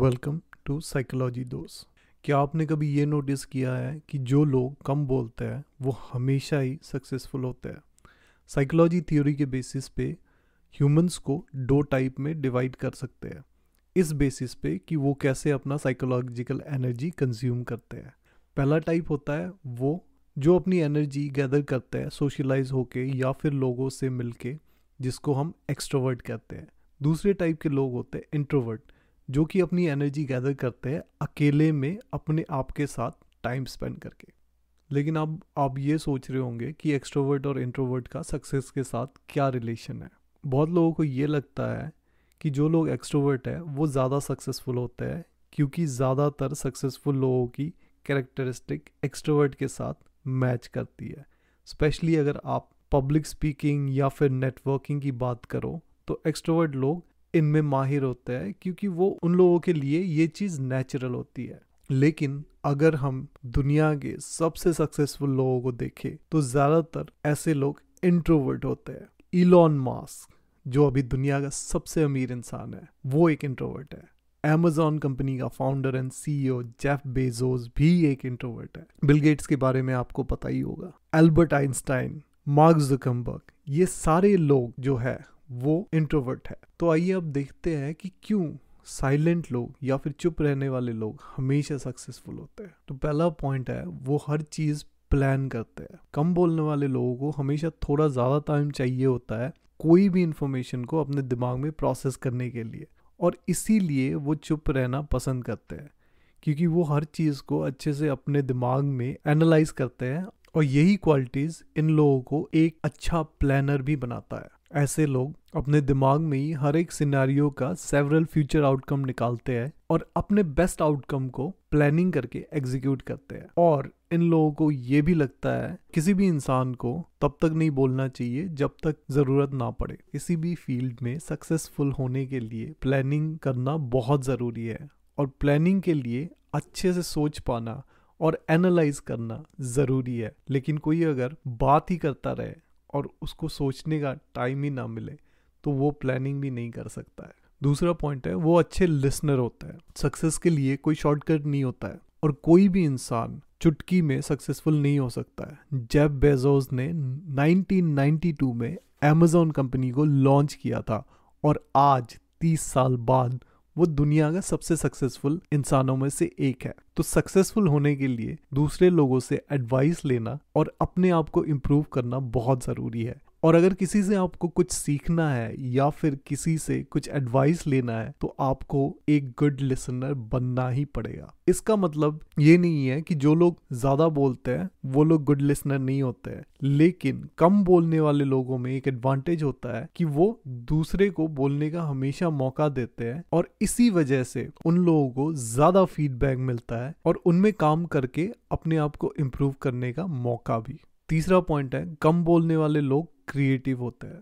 welcome to psychology दोस्त क्या आपने कभी ये नोटिस किया है कि जो लोग कम बोलते हैं वो हमेशा ही सक्सेसफुल होते हैं साइकोलॉजी थ्योरी के बेसिस पे ह्यूमंस को दो टाइप में डिवाइड कर सकते हैं इस बेसिस पे कि वो कैसे अपना साइकोलॉजिकल एनर्जी कंज्यूम करते हैं पहला टाइप होता है वो जो अपनी एनर्जी गैदर करते हैं सोशलाइज होके या फिर लोगों से मिलके जिसको हम एक्स्ट्रोवर्ट कहते हैं दूसरे टाइप के लोग होते हैं इंट्रोवर्ट जो कि अपनी एनर्जी गैदर करते हैं अकेले में अपने आप के साथ टाइम स्पेंड करके लेकिन अब आप ये सोच रहे होंगे कि एक्सट्रोवर्ट और इंट्रोवर्ट का सक्सेस के साथ क्या रिलेशन है बहुत लोगों को ये लगता है कि जो लोग एक्सट्रोवर्ट है वो ज़्यादा सक्सेसफुल होते हैं क्योंकि ज़्यादातर सक्सेसफुल लोगों की कैरेक्टरिस्टिक एक्सट्रोवर्ट के साथ मैच करती है स्पेशली अगर आप पब्लिक स्पीकिंग या फिर नेटवर्किंग की बात करो तो एक्सट्रोवर्ट लोग इनमें माहिर होते हैं क्योंकि वो उन लोगों के लिए ये चीज़ नेचुरल होती है लेकिन अगर हम दुनिया के सबसे सक्सेसफुल लोगों को देखें तो ज़्यादातर ऐसे लोग इंट्रोवर्ट होते हैं इलॉन मास्क जो अभी दुनिया का सबसे अमीर इंसान है वो एक इंट्रोवर्ट है एमेजॉन कंपनी का founder and CEO Jeff Bezos भी एक इंट्रोवर्ट है बिल गेट्स के बारे में आपको पता ही होगा एल्बर्ट आइंस्टाइन मार्क जुकम्बर्ग ये सारे लोग जो है वो इंट्रोवर्ट है तो आइए अब देखते हैं कि क्यों साइलेंट लोग या फिर चुप रहने वाले लोग हमेशा सक्सेसफुल होते हैं तो पहला पॉइंट है वो हर चीज़ प्लान करते हैं कम बोलने वाले लोगों को हमेशा थोड़ा ज़्यादा टाइम चाहिए होता है कोई भी इंफॉर्मेशन को अपने दिमाग में प्रोसेस करने के लिए और इसीलिए वो चुप रहना पसंद करते हैं क्योंकि वो हर चीज़ को अच्छे से अपने दिमाग में एनालाइज करते हैं और यही क्वालिटीज़ इन लोगों को एक अच्छा प्लानर भी बनाता है ऐसे लोग अपने दिमाग में ही हर एक सिनेरियो का सेवरल फ्यूचर आउटकम निकालते हैं और अपने बेस्ट आउटकम को प्लानिंग करके एग्जीक्यूट करते हैं और इन लोगों को ये भी लगता है किसी भी इंसान को तब तक नहीं बोलना चाहिए जब तक जरूरत ना पड़े किसी भी फील्ड में सक्सेसफुल होने के लिए प्लानिंग करना बहुत ज़रूरी है और प्लानिंग के लिए अच्छे से सोच पाना और एनालाइज करना ज़रूरी है लेकिन कोई अगर बात ही करता रहे और उसको सोचने का टाइम ही ना मिले तो वो प्लानिंग भी नहीं कर सकता है दूसरा पॉइंट है वो अच्छे लिसनर होता है सक्सेस के लिए कोई शॉर्टकट नहीं होता है और कोई भी इंसान चुटकी में सक्सेसफुल नहीं हो सकता है जेब बेजोस ने 1992 में अमेजोन कंपनी को लॉन्च किया था और आज 30 साल बाद वो दुनिया का सबसे सक्सेसफुल इंसानों में से एक है तो सक्सेसफुल होने के लिए दूसरे लोगों से एडवाइस लेना और अपने आप को इम्प्रूव करना बहुत ज़रूरी है और अगर किसी से आपको कुछ सीखना है या फिर किसी से कुछ एडवाइस लेना है तो आपको एक गुड लिसनर बनना ही पड़ेगा इसका मतलब ये नहीं है कि जो लोग ज्यादा बोलते हैं वो लोग गुड लिसनर नहीं होते हैं लेकिन कम बोलने वाले लोगों में एक एडवांटेज होता है कि वो दूसरे को बोलने का हमेशा मौका देते हैं और इसी वजह से उन लोगों को ज्यादा फीडबैक मिलता है और उनमें काम करके अपने आप को इम्प्रूव करने का मौका भी तीसरा पॉइंट है कम बोलने वाले लोग क्रिएटिव होते हैं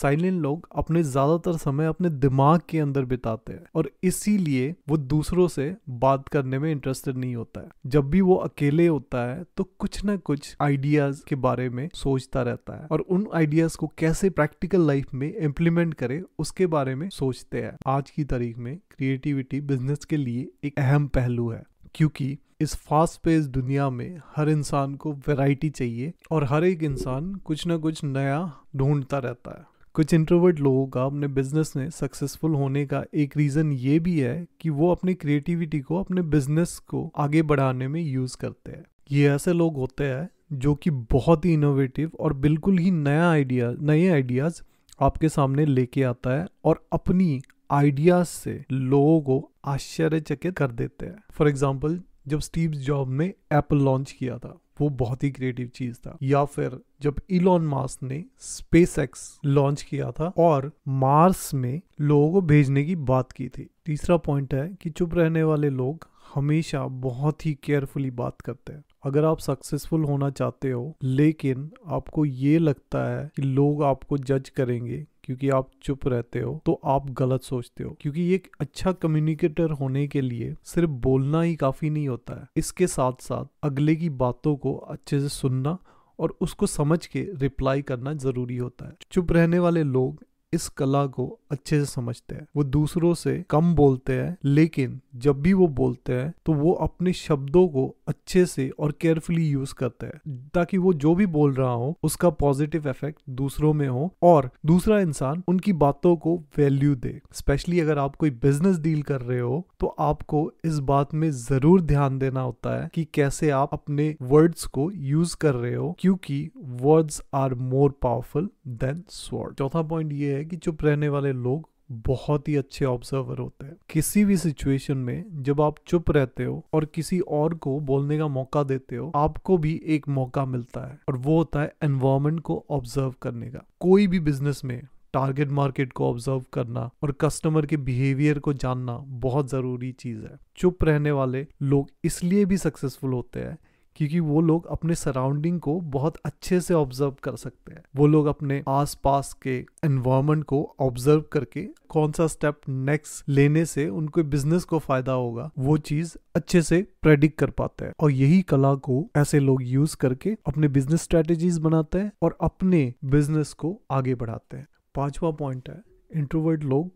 साइलेंट लोग अपने ज्यादातर समय अपने दिमाग के अंदर बिताते हैं और इसीलिए वो दूसरों से बात करने में इंटरेस्टेड नहीं होता है जब भी वो अकेले होता है तो कुछ ना कुछ आइडियाज के बारे में सोचता रहता है और उन आइडियाज को कैसे प्रैक्टिकल लाइफ में इम्प्लीमेंट करे उसके बारे में सोचते हैं आज की तारीख में क्रिएटिविटी बिजनेस के लिए एक अहम पहलू है क्योंकि इस फास्ट पेस दुनिया में हर इंसान को वैरायटी चाहिए और हर एक इंसान कुछ ना कुछ नया ढूंढता रहता है कुछ इंट्रोवर्ट लोगों का अपने बिजनेस में सक्सेसफुल होने का एक रीज़न ये भी है कि वो अपनी क्रिएटिविटी को अपने बिजनेस को आगे बढ़ाने में यूज़ करते हैं ये ऐसे लोग होते हैं जो कि बहुत ही इनोवेटिव और बिल्कुल ही नया आइडिया नए आइडियाज़ आपके सामने लेके आता है और अपनी आइडियाज से लोगों को आश्चर्यचकित कर देते हैं फॉर एग्जाम्पल जब स्टीव जॉब ने एप्पल लॉन्च किया था वो बहुत ही क्रिएटिव चीज था या फिर जब इलॉन मार्स ने स्पेस एक्स लॉन्च किया था और मार्स में लोगों को भेजने की बात की थी तीसरा पॉइंट है कि चुप रहने वाले लोग हमेशा बहुत ही केयरफुली बात करते हैं अगर आप सक्सेसफुल होना चाहते हो लेकिन आपको ये लगता है कि लोग आपको जज करेंगे क्योंकि आप चुप रहते हो तो आप गलत सोचते हो क्योंकि ये एक अच्छा कम्युनिकेटर होने के लिए सिर्फ बोलना ही काफी नहीं होता है इसके साथ साथ अगले की बातों को अच्छे से सुनना और उसको समझ के रिप्लाई करना ज़रूरी होता है चुप रहने वाले लोग इस कला को अच्छे से समझते हैं वो दूसरों से कम बोलते हैं लेकिन जब भी वो बोलते हैं तो वो अपने शब्दों को अच्छे से और केयरफुली यूज करते हैं ताकि वो जो भी बोल रहा हो उसका पॉजिटिव इफेक्ट दूसरों में हो और दूसरा इंसान उनकी बातों को वैल्यू दे स्पेशली अगर आप कोई बिजनेस डील कर रहे हो तो आपको इस बात में जरूर ध्यान देना होता है कि कैसे आप अपने वर्ड्स को यूज कर रहे हो क्योंकि words are more powerful than sword चौथा पॉइंट ये है है कि चुप रहने वाले लोग बहुत ही अच्छे ऑब्जर्वर होते हैं किसी भी सिचुएशन में जब आप चुप रहते हो और किसी और को बोलने का मौका देते हो आपको भी एक मौका मिलता है और वो होता है एनवायरमेंट को ऑब्जर्व करने का कोई भी बिजनेस में टारगेट मार्केट को ऑब्जर्व करना और कस्टमर के बिहेवियर को जानना बहुत ज़रूरी चीज़ है चुप रहने वाले लोग इसलिए भी सक्सेसफुल होते हैं क्योंकि वो लोग अपने सराउंडिंग को बहुत अच्छे से ऑब्जर्व कर सकते हैं वो लोग अपने आसपास के एनवायरमेंट को ऑब्जर्व करके कौन सा स्टेप नेक्स्ट लेने से उनके बिजनेस को फायदा होगा वो चीज अच्छे से प्रेडिक्ट कर पाते हैं और यही कला को ऐसे लोग यूज करके अपने बिजनेस स्ट्रेटेजीज बनाते हैं और अपने बिजनेस को आगे बढ़ाते हैं पांचवा पॉइंट है इंट्रोवर्ट लोग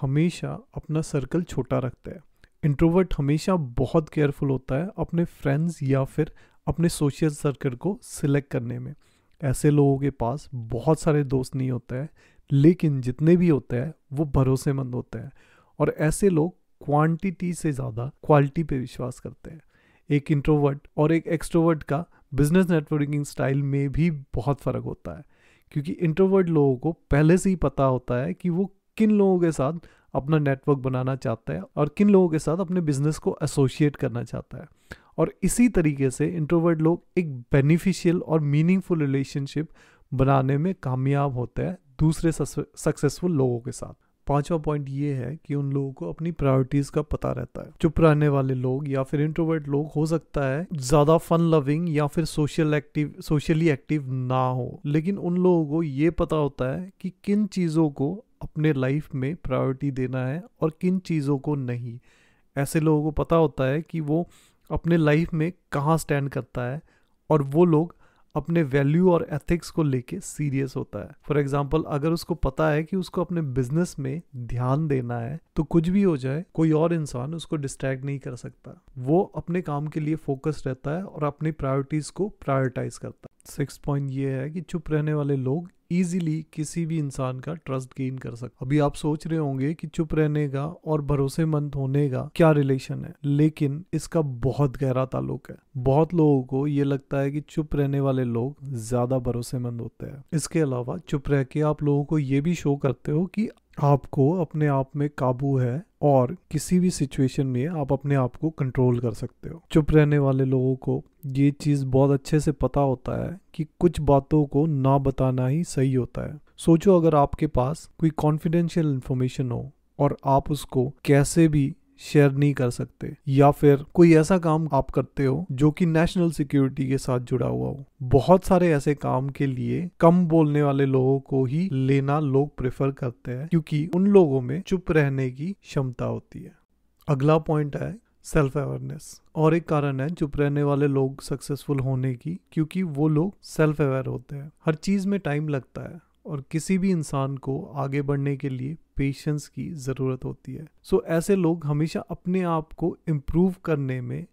हमेशा अपना सर्कल छोटा रखते हैं इंट्रोवर्ट हमेशा बहुत केयरफुल होता है अपने फ्रेंड्स या फिर अपने सोशल सर्कल को सिलेक्ट करने में ऐसे लोगों के पास बहुत सारे दोस्त नहीं होते हैं लेकिन जितने भी होते हैं वो भरोसेमंद होते हैं और ऐसे लोग क्वांटिटी से ज़्यादा क्वालिटी पे विश्वास करते हैं एक इंट्रोवर्ट और एक एक्सट्रोवर्ट का बिजनेस नेटवर्किंग स्टाइल में भी बहुत फ़र्क होता है क्योंकि इंट्रोवर्ट लोगों को पहले से ही पता होता है कि वो किन लोगों के साथ अपना नेटवर्क बनाना चाहता है और किन लोगों के साथ अपने बिजनेस को एसोशिएट करना चाहता है और इसी तरीके से इंट्रोवर्ट लोग एक बेनिफिशियल और मीनिंगफुल रिलेशनशिप बनाने में कामयाब होता है दूसरे सक्सेसफुल लोगों के साथ पांचवा पॉइंट ये है कि उन लोगों को अपनी प्रायोरिटीज़ का पता रहता है चुप रहने वाले लोग या फिर इंट्रोवर्ट लोग हो सकता है ज़्यादा फन लविंग या फिर सोशल एक्टिव सोशली एक्टिव ना हो लेकिन उन लोगों को ये पता होता है कि किन चीज़ों को अपने लाइफ में प्रायोरिटी देना है और किन चीज़ों को नहीं ऐसे लोगों को पता होता है कि वो अपने लाइफ में कहाँ स्टैंड करता है और वो लोग अपने वैल्यू और एथिक्स को लेके सीरियस होता है फॉर एग्जाम्पल अगर उसको पता है कि उसको अपने बिजनेस में ध्यान देना है तो कुछ भी हो जाए कोई और इंसान उसको डिस्ट्रैक्ट नहीं कर सकता वो अपने काम के लिए फोकस रहता है और अपनी प्रायोरिटीज़ को प्रायोरिटाइज करता है सिक्स पॉइंट ये है कि चुप रहने वाले लोग ईजिली किसी भी इंसान का ट्रस्ट गेन कर सकते अभी आप सोच रहे होंगे कि चुप रहने का और भरोसेमंद होने का क्या रिलेशन है लेकिन इसका बहुत गहरा ताल्लुक है बहुत लोगों को ये लगता है कि चुप रहने वाले लोग ज्यादा भरोसेमंद होते हैं इसके अलावा चुप रह के आप लोगों को ये भी शो करते हो कि आपको अपने आप में काबू है और किसी भी सिचुएशन में आप अपने आप को कंट्रोल कर सकते हो चुप रहने वाले लोगों को ये चीज़ बहुत अच्छे से पता होता है कि कुछ बातों को ना बताना ही सही होता है सोचो अगर आपके पास कोई कॉन्फिडेंशियल इन्फॉर्मेशन हो और आप उसको कैसे भी शेयर नहीं कर सकते या फिर कोई ऐसा काम आप करते हो जो कि नेशनल सिक्योरिटी के साथ जुड़ा हुआ हो बहुत सारे ऐसे काम के लिए कम बोलने वाले लोगों को ही लेना लोग प्रेफर करते हैं क्योंकि उन लोगों में चुप रहने की क्षमता होती है अगला पॉइंट है सेल्फ अवेयरनेस और एक कारण है चुप रहने वाले लोग सक्सेसफुल होने की क्योंकि वो लोग सेल्फ अवेयर होते हैं हर चीज़ में टाइम लगता है और किसी भी इंसान को आगे बढ़ने के लिए पेशेंस की ज़रूरत होती है सो so, ऐसे लोग हमेशा अपने आप को इम्प्रूव करने में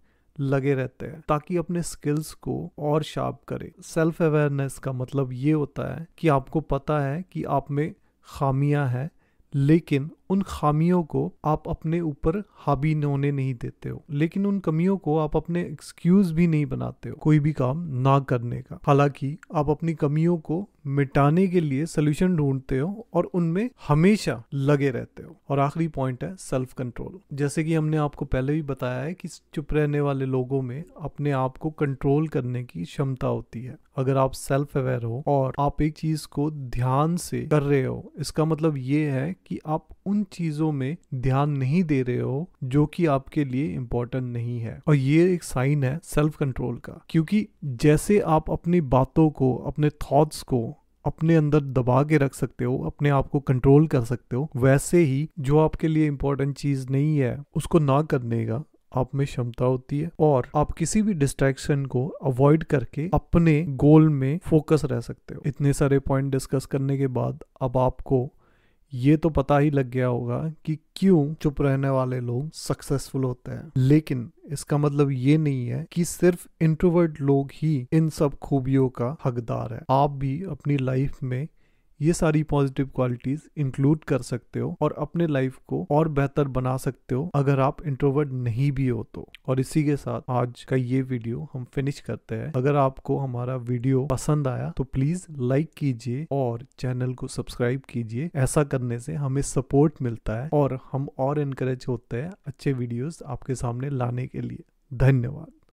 लगे रहते हैं ताकि अपने स्किल्स को और शार्प करें सेल्फ अवेयरनेस का मतलब ये होता है कि आपको पता है कि आप में खामियां हैं लेकिन उन खामियों को आप अपने ऊपर हावी होने नहीं देते हो लेकिन उन कमियों को आप अपने एक्सक्यूज भी नहीं बनाते हो कोई भी काम ना करने का हालांकि आप अपनी कमियों को मिटाने के लिए सोल्यूशन ढूंढते हो और उनमें हमेशा लगे रहते हो और आखिरी पॉइंट है सेल्फ कंट्रोल जैसे कि हमने आपको पहले भी बताया है कि चुप रहने वाले लोगों में अपने आप को कंट्रोल करने की क्षमता होती है अगर आप सेल्फ अवेयर हो और आप एक चीज को ध्यान से कर रहे हो इसका मतलब ये है कि आप उन चीजों में ध्यान नहीं दे रहे हो जो कि आपके लिए इम्पोर्टेंट नहीं है और ये एक साइन है सेल्फ कंट्रोल का क्योंकि जैसे आप अपनी बातों को अपने थॉट्स को अपने अंदर दबा के रख सकते हो अपने आप को कंट्रोल कर सकते हो वैसे ही जो आपके लिए इम्पोर्टेंट चीज़ नहीं है उसको ना करने का आप में क्षमता होती है और आप किसी भी डिस्ट्रैक्शन को अवॉइड करके अपने गोल में फोकस रह सकते हो इतने सारे पॉइंट डिस्कस करने के बाद अब आपको ये तो पता ही लग गया होगा कि क्यों चुप रहने वाले लोग सक्सेसफुल होते हैं लेकिन इसका मतलब ये नहीं है कि सिर्फ इंट्रोवर्ट लोग ही इन सब खूबियों का हकदार है आप भी अपनी लाइफ में ये सारी पॉजिटिव क्वालिटीज इंक्लूड कर सकते हो और अपने लाइफ को और बेहतर बना सकते हो अगर आप इंट्रोवर्ट नहीं भी हो तो और इसी के साथ आज का ये वीडियो हम फिनिश करते हैं अगर आपको हमारा वीडियो पसंद आया तो प्लीज लाइक कीजिए और चैनल को सब्सक्राइब कीजिए ऐसा करने से हमें सपोर्ट मिलता है और हम और इनकरेज होते हैं अच्छे वीडियोज आपके सामने लाने के लिए धन्यवाद